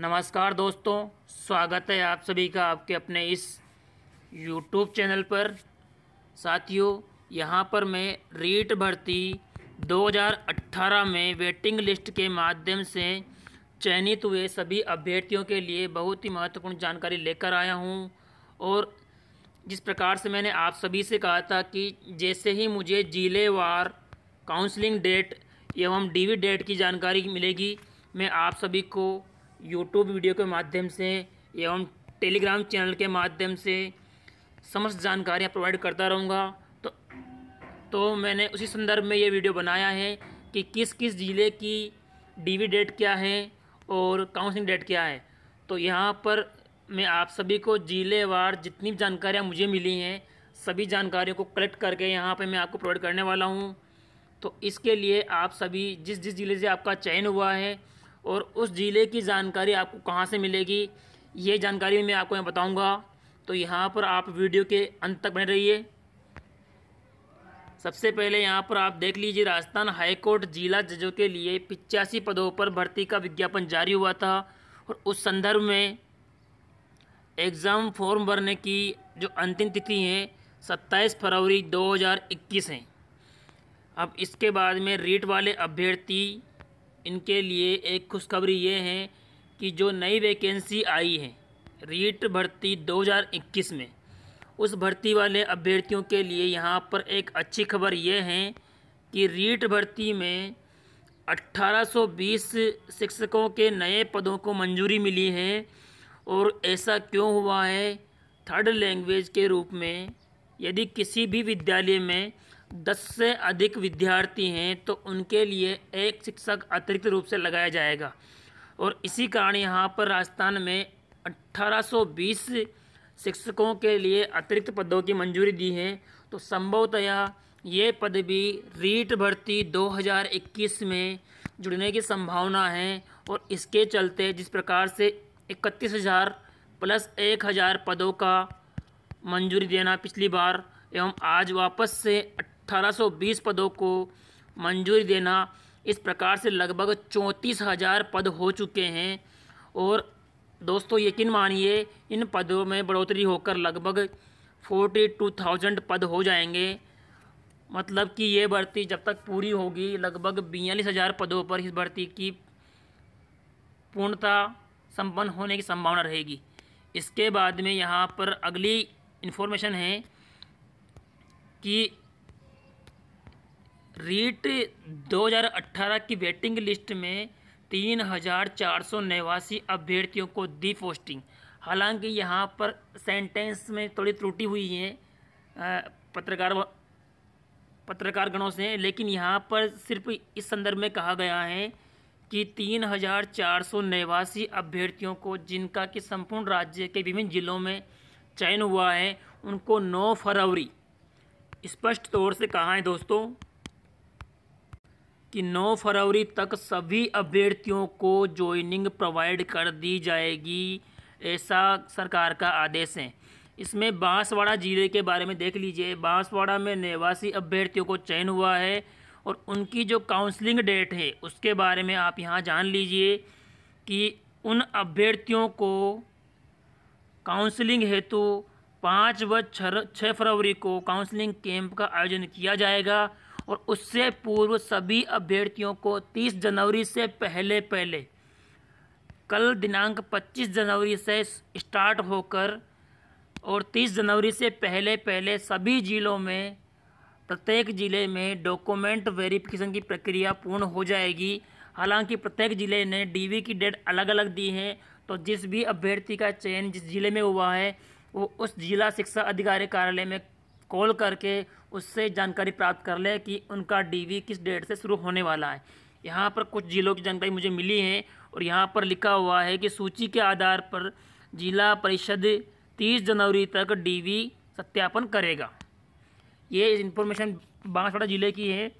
नमस्कार दोस्तों स्वागत है आप सभी का आपके अपने इस YouTube चैनल पर साथियों यहाँ पर मैं रीट भर्ती 2018 में वेटिंग लिस्ट के माध्यम से चयनित हुए सभी अभ्यर्थियों के लिए बहुत ही महत्वपूर्ण जानकारी लेकर आया हूँ और जिस प्रकार से मैंने आप सभी से कहा था कि जैसे ही मुझे जिलेवार काउंसलिंग डेट एवं डीवी डेट की जानकारी मिलेगी मैं आप सभी को यूट्यूब वीडियो के माध्यम से एवं टेलीग्राम चैनल के माध्यम से समस्त जानकारियाँ प्रोवाइड करता रहूँगा तो तो मैंने उसी संदर्भ में ये वीडियो बनाया है कि किस किस ज़िले की डीवी डेट क्या है और काउंसलिंग डेट क्या है तो यहाँ पर मैं आप सभी को ज़िलेवार जितनी भी जानकारियाँ मुझे मिली हैं सभी जानकारियों को कलेक्ट करके यहाँ पर मैं आपको प्रोवाइड करने वाला हूँ तो इसके लिए आप सभी जिस जिस ज़िले से आपका चयन हुआ है और उस ज़िले की जानकारी आपको कहाँ से मिलेगी ये जानकारी मैं आपको यहाँ बताऊँगा तो यहाँ पर आप वीडियो के अंत तक बने रहिए सबसे पहले यहाँ पर आप देख लीजिए राजस्थान हाईकोर्ट जिला जजों के लिए पिचासी पदों पर भर्ती का विज्ञापन जारी हुआ था और उस संदर्भ में एग्ज़ाम फॉर्म भरने की जो अंतिम तिथि है 27 फरवरी 2021 है अब इसके बाद में रीट वाले अभ्यर्थी इनके लिए एक खुशखबरी ये है कि जो नई वैकेंसी आई है रीट भर्ती 2021 में उस भर्ती वाले अभ्यर्थियों के लिए यहाँ पर एक अच्छी खबर ये है कि रीट भर्ती में 1820 शिक्षकों के नए पदों को मंजूरी मिली है और ऐसा क्यों हुआ है थर्ड लैंग्वेज के रूप में यदि किसी भी विद्यालय में दस से अधिक विद्यार्थी हैं तो उनके लिए एक शिक्षक अतिरिक्त रूप से लगाया जाएगा और इसी कारण यहाँ पर राजस्थान में 1820 शिक्षकों के लिए अतिरिक्त पदों की मंजूरी दी है तो संभवतया ये पद भी रीट भर्ती 2021 में जुड़ने की संभावना है और इसके चलते जिस प्रकार से इकतीस हज़ार प्लस एक हज़ार पदों का मंजूरी देना पिछली बार एवं आज वापस से 1820 पदों को मंजूरी देना इस प्रकार से लगभग चौंतीस हज़ार पद हो चुके हैं और दोस्तों यकीन मानिए इन पदों में बढ़ोतरी होकर लगभग फोर्टी टू थाउजेंड पद हो जाएंगे मतलब कि ये भर्ती जब तक पूरी होगी लगभग बयालीस हज़ार पदों पर इस भर्ती की पूर्णता संपन्न होने की संभावना रहेगी इसके बाद में यहाँ पर अगली इन्फॉर्मेशन है कि रीट 2018 की वेटिंग लिस्ट में तीन हज़ार चार सौ नवासी अभ्यर्थियों को दी पोस्टिंग हालांकि यहाँ पर सेंटेंस में थोड़ी त्रुटि हुई है पत्रकार पत्रकार गणों से लेकिन यहाँ पर सिर्फ इस संदर्भ में कहा गया है कि तीन हज़ार चार सौ नवासी अभ्यर्थियों को जिनका कि संपूर्ण राज्य के विभिन्न जिलों में चयन हुआ है उनको 9 फरवरी स्पष्ट तौर से कहा है दोस्तों कि 9 फरवरी तक सभी अभ्यर्थियों को ज्वाइनिंग प्रोवाइड कर दी जाएगी ऐसा सरकार का आदेश है इसमें बांसवाड़ा ज़िले के बारे में देख लीजिए बांसवाड़ा में निवासी अभ्यर्थियों को चयन हुआ है और उनकी जो काउंसलिंग डेट है उसके बारे में आप यहाँ जान लीजिए कि उन अभ्यर्थियों को काउंसलिंग हेतु पाँच व छः फरवरी को काउंसलिंग कैंप का आयोजन किया जाएगा और उससे पूर्व सभी अभ्यर्थियों को 30 जनवरी से पहले पहले कल दिनांक 25 जनवरी से स्टार्ट होकर और 30 जनवरी से पहले पहले सभी ज़िलों में प्रत्येक ज़िले में डॉक्यूमेंट वेरिफिकेशन की प्रक्रिया पूर्ण हो जाएगी हालांकि प्रत्येक ज़िले ने डीवी की डेट अलग अलग दी है तो जिस भी अभ्यर्थी का चयन जिस ज़िले में हुआ है वो उस जिला शिक्षा अधिकारी कार्यालय में कॉल करके उससे जानकारी प्राप्त कर लें कि उनका डीवी किस डेट से शुरू होने वाला है यहाँ पर कुछ ज़िलों की जानकारी मुझे मिली है और यहाँ पर लिखा हुआ है कि सूची के आधार पर जिला परिषद 30 जनवरी तक डीवी सत्यापन करेगा ये इन्फॉर्मेशन बांसवाड़ा ज़िले की है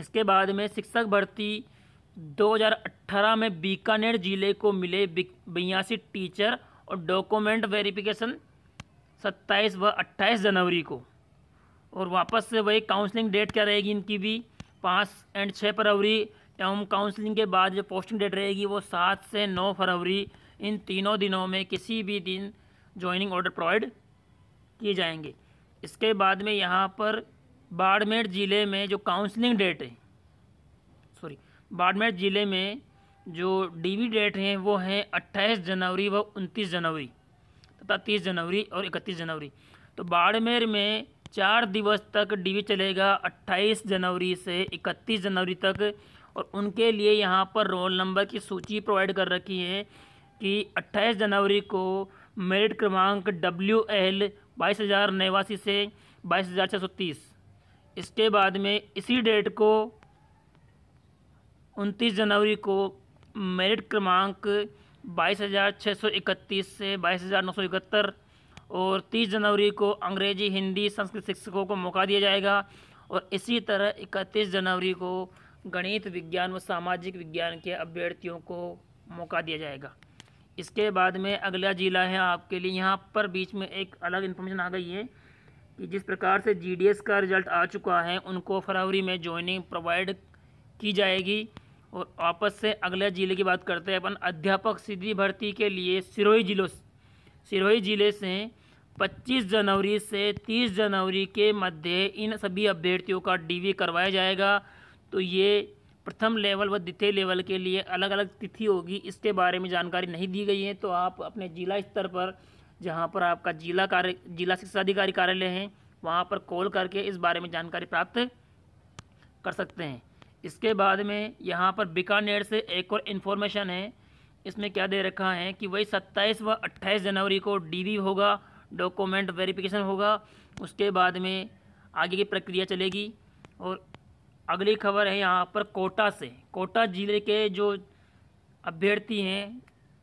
इसके बाद में शिक्षक भर्ती 2018 में बीकानेर ज़िले को मिले बयासी टीचर और डॉक्यूमेंट वेरिफिकेशन सत्ताईस व अट्ठाईस जनवरी को और वापस से वही काउंसलिंग डेट क्या रहेगी इनकी भी पाँच एंड छः फरवरी एवं काउंसलिंग के बाद जो पोस्टिंग डेट रहेगी वो सात से नौ फरवरी इन तीनों दिनों में किसी भी दिन ज्वाइनिंग ऑर्डर प्रोवाइड किए जाएंगे इसके बाद में यहाँ पर बाड़मेर ज़िले में जो काउंसलिंग डेट है सॉरी बाड़मेर ज़िले में जो डीवी डेट हैं वो हैं 28 जनवरी व 29 जनवरी तथा तीस जनवरी और इकतीस जनवरी तो बाड़मेर में चार दिवस तक डीवी चलेगा 28 जनवरी से 31 जनवरी तक और उनके लिए यहाँ पर रोल नंबर की सूची प्रोवाइड कर रखी है कि 28 जनवरी को मेरिट क्रमांक डब्ल्यू एल बाईस हज़ार नवासी से बाईस हज़ार छः सौ तीस इसके बाद में इसी डेट को 29 जनवरी को मेरिट क्रमांक बाईस हज़ार छः सौ इकतीस से बाईस हज़ार नौ सौ इकहत्तर और तीस जनवरी को अंग्रेजी हिंदी संस्कृत शिक्षकों को मौका दिया जाएगा और इसी तरह इकतीस जनवरी को गणित विज्ञान व सामाजिक विज्ञान के अभ्यर्थियों को मौका दिया जाएगा इसके बाद में अगला ज़िला है आपके लिए यहाँ पर बीच में एक अलग इन्फॉर्मेशन आ गई है कि जिस प्रकार से जीडीएस का रिज़ल्ट आ चुका है उनको फरवरी में ज्वाइनिंग प्रोवाइड की जाएगी और वापस से अगले ज़िले की बात करते हैं अपन अध्यापक सीधी भर्ती के लिए सिरोही जिलों सिरोही ज़िले से 25 जनवरी से 30 जनवरी के मध्य इन सभी अभ्यर्थियों का डीवी करवाया जाएगा तो ये प्रथम लेवल व द्वितीय लेवल के लिए अलग अलग तिथि होगी इसके बारे में जानकारी नहीं दी गई है तो आप अपने जिला स्तर पर जहाँ पर आपका जिला कार्य जिला शिक्षा अधिकारी कार्यालय है वहाँ पर कॉल करके इस बारे में जानकारी प्राप्त कर सकते हैं इसके बाद में यहाँ पर बीकानेर से एक और इन्फॉर्मेशन है इसमें क्या दे रखा है कि वही सत्ताईस व अट्ठाईस जनवरी को डीवी होगा डॉक्यूमेंट वेरिफिकेशन होगा उसके बाद में आगे की प्रक्रिया चलेगी और अगली खबर है यहाँ पर कोटा से कोटा ज़िले के जो अभ्यर्थी हैं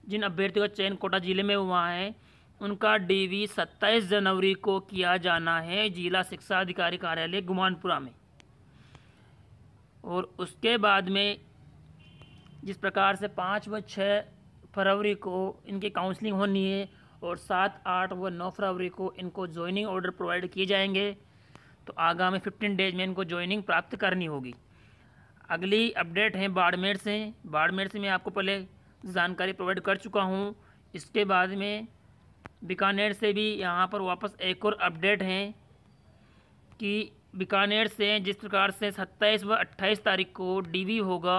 जिन अभ्यर्थियों का चयन कोटा ज़िले में हुआ है उनका डीवी 27 जनवरी को किया जाना है जिला शिक्षा अधिकारी कार्यालय गुमानपुरा में और उसके बाद में जिस प्रकार से पाँच व छः फरवरी को इनकी काउंसलिंग होनी है और सात आठ व नौ फरवरी को इनको ज्वाइनिंग ऑर्डर प्रोवाइड किए जाएंगे तो आगामी फिफ्टीन डेज में इनको ज्वाइनिंग प्राप्त करनी होगी अगली अपडेट है बाड़मेर से बाड़मेर से मैं आपको पहले जानकारी प्रोवाइड कर चुका हूँ इसके बाद में बीकानेर से भी यहाँ पर वापस एक और अपडेट है कि बीकानेर से जिस प्रकार से 27 व 28 तारीख को डीवी होगा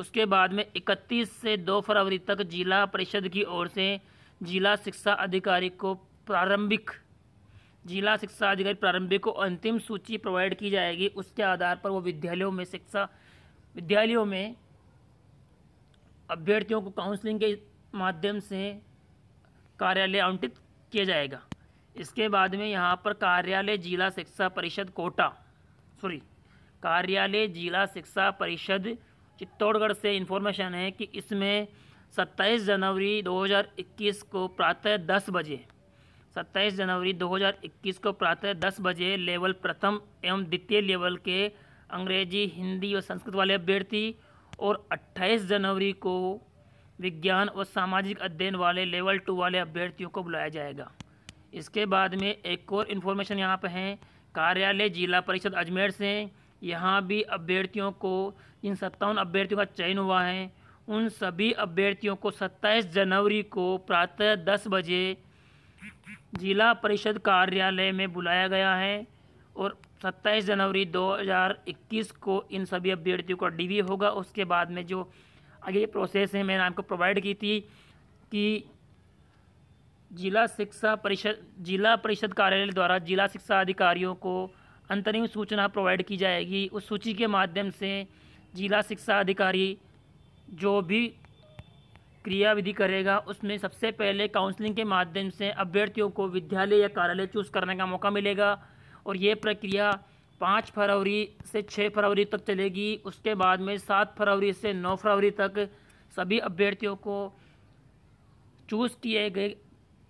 उसके बाद में 31 से 2 फरवरी तक जिला परिषद की ओर से जिला शिक्षा अधिकारी को प्रारंभिक जिला शिक्षा अधिकारी प्रारंभिक को अंतिम सूची प्रोवाइड की जाएगी उसके आधार पर वो विद्यालयों में शिक्षा विद्यालयों में अभ्यर्थियों को काउंसलिंग के माध्यम से कार्यालय आवंटित किया जाएगा इसके बाद में यहाँ पर कार्यालय जिला शिक्षा परिषद कोटा सॉरी कार्यालय जिला शिक्षा परिषद चित्तौड़गढ़ से इन्फॉर्मेशन है कि इसमें 27 जनवरी 2021 को प्रातः 10 बजे 27 जनवरी 2021 को प्रातः 10 बजे लेवल प्रथम एवं द्वितीय लेवल के अंग्रेजी हिंदी और संस्कृत वाले अभ्यर्थी और 28 जनवरी को विज्ञान और सामाजिक अध्ययन वाले लेवल टू वाले अभ्यर्थियों को बुलाया जाएगा इसके बाद में एक और इन्फॉर्मेशन यहाँ पर है कार्यालय जिला परिषद अजमेर से यहाँ भी अभ्यर्थियों को जिन सत्तावन अभ्यर्थियों का चयन हुआ है उन सभी अभ्यर्थियों को 27 जनवरी को प्रातः 10 बजे जिला परिषद कार्यालय में बुलाया गया है और 27 जनवरी 2021 को इन सभी अभ्यर्थियों का डीवी होगा उसके बाद में जो आगे प्रोसेस है मैंने आपको प्रोवाइड की थी कि जिला शिक्षा परिषद जिला परिषद कार्यालय द्वारा जिला शिक्षा अधिकारियों को अंतरिम सूचना प्रोवाइड की जाएगी उस सूची के माध्यम से जिला शिक्षा अधिकारी जो भी क्रियाविधि करेगा उसमें सबसे पहले काउंसलिंग के माध्यम से अभ्यर्थियों को विद्यालय या कार्यालय चूज़ करने का मौका मिलेगा और ये प्रक्रिया पाँच फरवरी से छः फरवरी तक चलेगी उसके बाद में सात फरवरी से नौ फरवरी तक सभी अभ्यर्थियों को चूज़ किए गए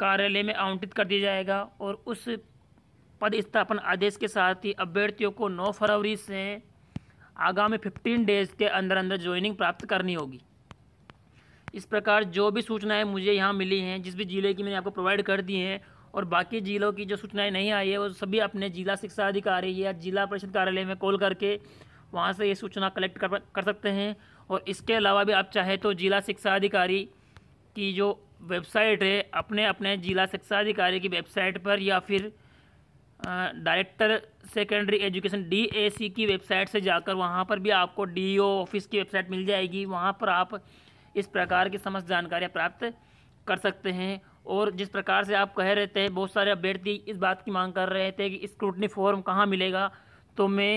कार्यालय में आवंटित कर दिया जाएगा और उस पद स्थापन आदेश के साथ ही अभ्यर्थियों को 9 फरवरी से आगामी 15 डेज के अंदर अंदर ज्वाइनिंग प्राप्त करनी होगी इस प्रकार जो भी सूचनाएं मुझे यहाँ मिली हैं जिस भी ज़िले की मैंने आपको प्रोवाइड कर दी हैं और बाकी ज़िलों की जो सूचनाएं नहीं आई है वो सभी अपने जिला शिक्षा अधिकारी या जिला परिषद कार्यालय में कॉल करके वहाँ से ये सूचना कलेक्ट कर, कर सकते हैं और इसके अलावा भी आप चाहें तो जिला शिक्षा अधिकारी की जो वेबसाइट है अपने अपने जिला शिक्षा अधिकारी की वेबसाइट पर या फिर डायरेक्टर सेकेंडरी एजुकेशन डीएसी की वेबसाइट से जाकर वहाँ पर भी आपको डीओ ऑफिस की वेबसाइट मिल जाएगी वहाँ पर आप इस प्रकार की समस्त जानकारियाँ प्राप्त कर सकते हैं और जिस प्रकार से आप कह रहे थे बहुत सारे अभ्यर्थी इस बात की मांग कर रहे थे कि स्क्रूटनी फॉर्म कहाँ मिलेगा तो मैं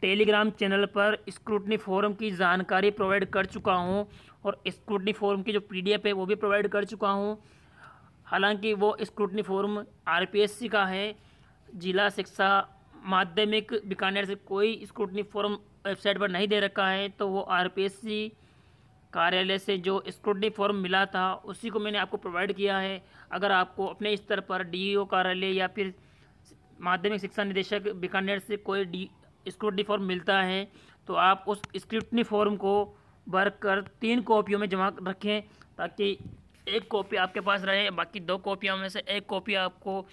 टेलीग्राम चैनल पर स्क्रूटनी फोरम की जानकारी प्रोवाइड कर चुका हूँ और स्क्रूटनी फोरम की जो पीडीएफ है वो भी प्रोवाइड कर चुका हूँ हालांकि वो स्क्रूटनी फोरम आरपीएससी का है जिला शिक्षा माध्यमिक बीकानेर से कोई स्क्रूटनी फोरम वेबसाइट पर नहीं दे रखा है तो वो आर कार्यालय से जो स्क्रूटनी फॉर्म मिला था उसी को मैंने आपको प्रोवाइड किया है अगर आपको अपने स्तर पर डीईओ कार्यालय या फिर माध्यमिक शिक्षा निदेशक बीकानेर से कोई डी स्क्रूटनी फॉर्म मिलता है तो आप उस स्क्रिप्टी फॉर्म को भर कर तीन कॉपियों में जमा रखें ताकि एक कॉपी आपके पास रहे बाकी दो कॉपियों में से एक कॉपी आपको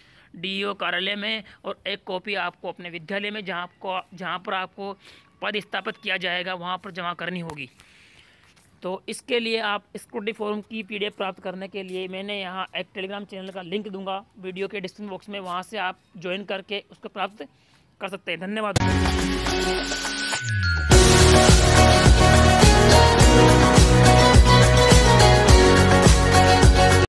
डीईओ कार्यालय में और एक कॉपी आपको अपने विद्यालय में जहाँ आपको जहाँ पर आपको पद स्थापित किया जाएगा वहाँ पर जमा करनी होगी तो इसके लिए आप स्क्रूटी फॉर्म की पीडीएफ प्राप्त करने के लिए मैंने यहाँ एक टेलीग्राम चैनल का लिंक दूंगा वीडियो के डिस्क्रिप्शन बॉक्स में वहाँ से आप ज्वाइन करके उसको प्राप्त कर सकते हैं धन्यवाद